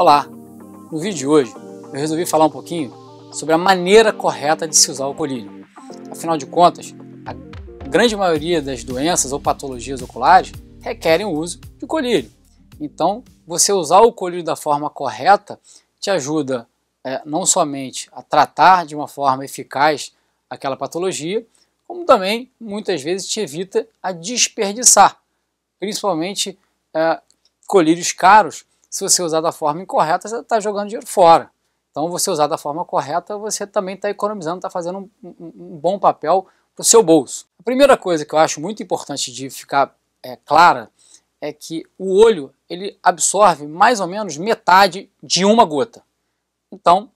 Olá! No vídeo de hoje eu resolvi falar um pouquinho sobre a maneira correta de se usar o colírio. Afinal de contas, a grande maioria das doenças ou patologias oculares requerem o uso de colírio. Então, você usar o colírio da forma correta te ajuda é, não somente a tratar de uma forma eficaz aquela patologia, como também muitas vezes te evita a desperdiçar, principalmente é, colírios caros se você usar da forma incorreta, você está jogando dinheiro fora. Então, você usar da forma correta, você também está economizando, está fazendo um, um, um, bom papel para o seu bolso. A primeira coisa que eu acho muito importante de ficar é, clara é que o olho ele absorve mais ou menos metade de uma gota. Então,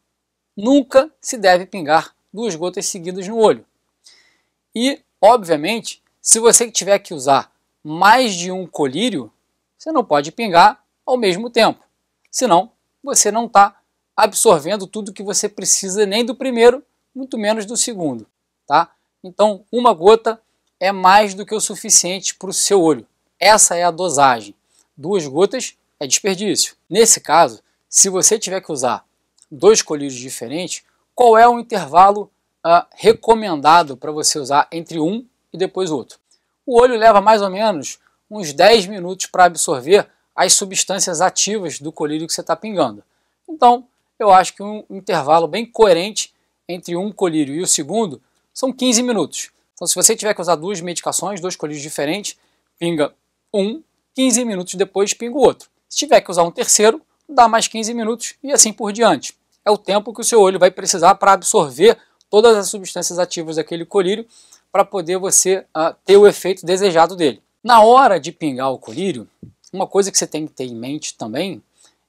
nunca se deve pingar duas gotas seguidas no olho. E, obviamente, se você tiver que usar mais de um colírio, você não pode pingar ao mesmo tempo. Senão, você não está absorvendo tudo que você precisa nem do primeiro, muito menos do segundo. Tá? Então, uma gota é mais do que o suficiente para o seu olho. Essa é a dosagem. Duas gotas é desperdício. Nesse caso, se você tiver que usar dois colírios diferentes, qual é o intervalo uh, recomendado para você usar entre um e depois outro? O olho leva mais ou menos uns 10 minutos para absorver as substâncias ativas do colírio que você está pingando. Então, eu acho que um intervalo bem coerente entre um colírio e o segundo são 15 minutos. Então, se você tiver que usar duas medicações, dois colírios diferentes, pinga um, 15 minutos depois pinga o outro. Se tiver que usar um terceiro, dá mais 15 minutos e assim por diante. É o tempo que o seu olho vai precisar para absorver todas as substâncias ativas daquele colírio para poder você uh, ter o efeito desejado dele. Na hora de pingar o colírio, uma coisa que você tem que ter em mente também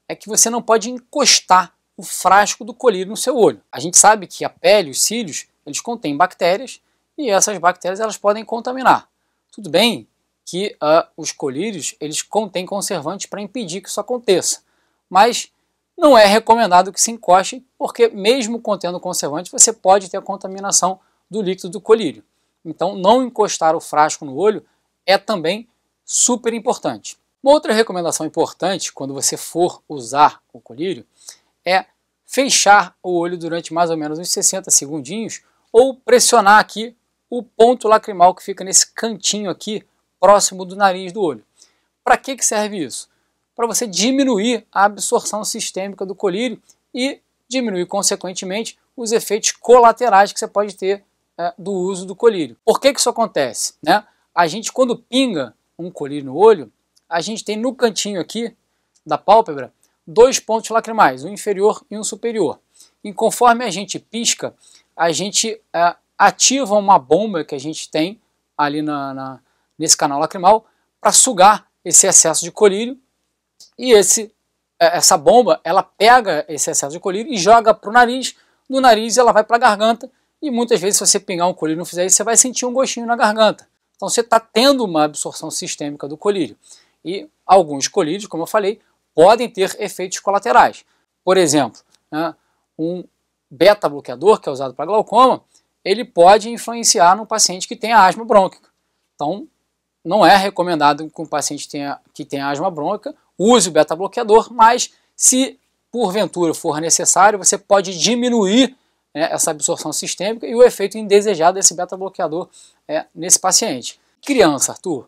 é que você não pode encostar o frasco do colírio no seu olho. A gente sabe que a pele, os cílios, eles contêm bactérias e essas bactérias elas podem contaminar. Tudo bem que uh, os colírios eles contêm conservantes para impedir que isso aconteça, mas não é recomendado que se encoste, porque mesmo contendo conservante, você pode ter a contaminação do líquido do colírio. Então, não encostar o frasco no olho é também super importante. Uma outra recomendação importante quando você for usar o colírio é fechar o olho durante mais ou menos uns 60 segundinhos ou pressionar aqui o ponto lacrimal que fica nesse cantinho aqui próximo do nariz do olho. Para que, que serve isso? Para você diminuir a absorção sistêmica do colírio e diminuir, consequentemente, os efeitos colaterais que você pode ter é, do uso do colírio. Por que, que isso acontece? Né? A gente, quando pinga um colírio no olho, a gente tem no cantinho aqui da pálpebra dois pontos lacrimais, um inferior e um superior. E conforme a gente pisca, a gente é, ativa uma bomba que a gente tem ali na, na nesse canal lacrimal para sugar esse excesso de colírio e esse, é, essa bomba ela pega esse excesso de colírio e joga para o nariz, do nariz ela vai para a garganta e muitas vezes se você pingar um colírio e não fizer isso, você vai sentir um gostinho na garganta. Então você está tendo uma absorção sistêmica do colírio e alguns colírios, como eu falei, podem ter efeitos colaterais. Por exemplo, né, um beta-bloqueador, que é usado para glaucoma, ele pode influenciar no paciente que tem asma brônquica. Então, não é recomendado que um paciente tenha, que tenha asma brônquica use o beta-bloqueador, mas se porventura for necessário, você pode diminuir né, essa absorção sistêmica e o efeito indesejado desse beta-bloqueador é, nesse paciente. Criança, Arthur,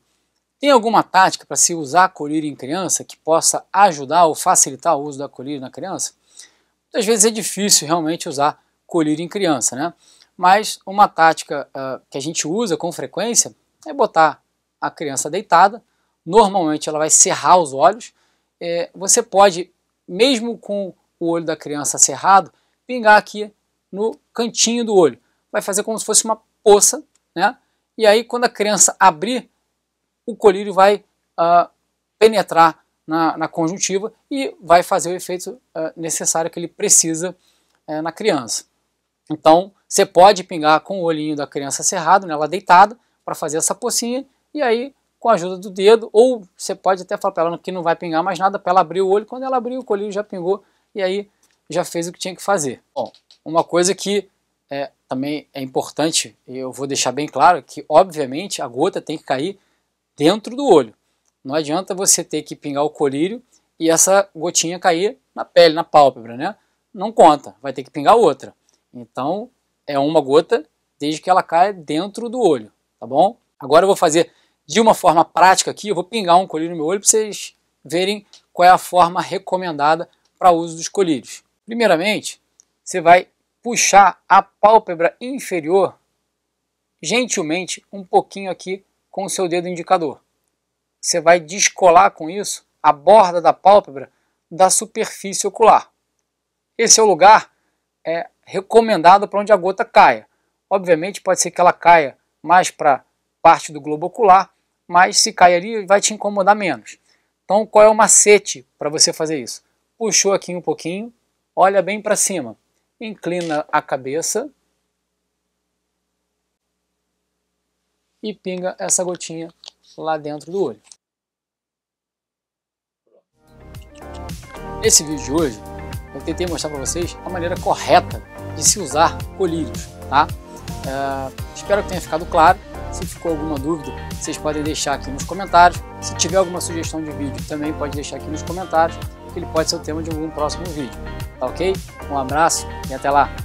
tem alguma tática para se usar colírio em criança que possa ajudar ou facilitar o uso da colírio na criança? Muitas vezes é difícil realmente usar colírio em criança, né? Mas uma tática uh, que a gente usa com frequência é botar a criança deitada. Normalmente ela vai cerrar os olhos. É, você pode, mesmo com o olho da criança cerrado, pingar aqui no cantinho do olho. Vai fazer como se fosse uma poça, né? E aí quando a criança abrir, o colírio vai ah, penetrar na, na, conjuntiva e vai fazer o efeito ah, necessário que ele precisa eh, na criança. Então, você pode pingar com o olhinho da criança cerrado, nela né, deitada, para fazer essa pocinha, e aí com a ajuda do dedo, ou você pode até falar para ela que não vai pingar mais nada, para ela abrir o olho, quando ela abriu o colírio já pingou, e aí já fez o que tinha que fazer. Bom, uma coisa que é, também é importante, eu vou deixar bem claro, é que obviamente a gota tem que cair dentro do olho. Não adianta você ter que pingar o colírio e essa gotinha cair na pele, na pálpebra, né? Não conta, vai ter que pingar outra. Então, é uma gota desde que ela caia dentro do olho, tá bom? Agora eu vou fazer de uma forma prática aqui, eu vou pingar um colírio no meu olho para vocês verem qual é a forma recomendada para uso dos colírios. Primeiramente, você vai puxar a pálpebra inferior gentilmente um pouquinho aqui com o seu dedo indicador. Você vai descolar com isso a borda da pálpebra da superfície ocular. Esse é o lugar é, recomendado para onde a gota caia. Obviamente, pode ser que ela caia mais para parte do globo ocular, mas se cair ali, vai te incomodar menos. Então, qual é o macete para você fazer isso? Puxou aqui um pouquinho, olha bem para cima, inclina a cabeça e pinga essa gotinha lá dentro do olho. Nesse vídeo de hoje, eu tentei mostrar para vocês a maneira correta de se usar colírios, tá? É, espero que tenha ficado claro. Se ficou alguma dúvida, vocês podem deixar aqui nos comentários. Se tiver alguma sugestão de vídeo, também pode deixar aqui nos comentários, que ele pode ser o tema de algum próximo vídeo. Tá ok? Um abraço e até lá!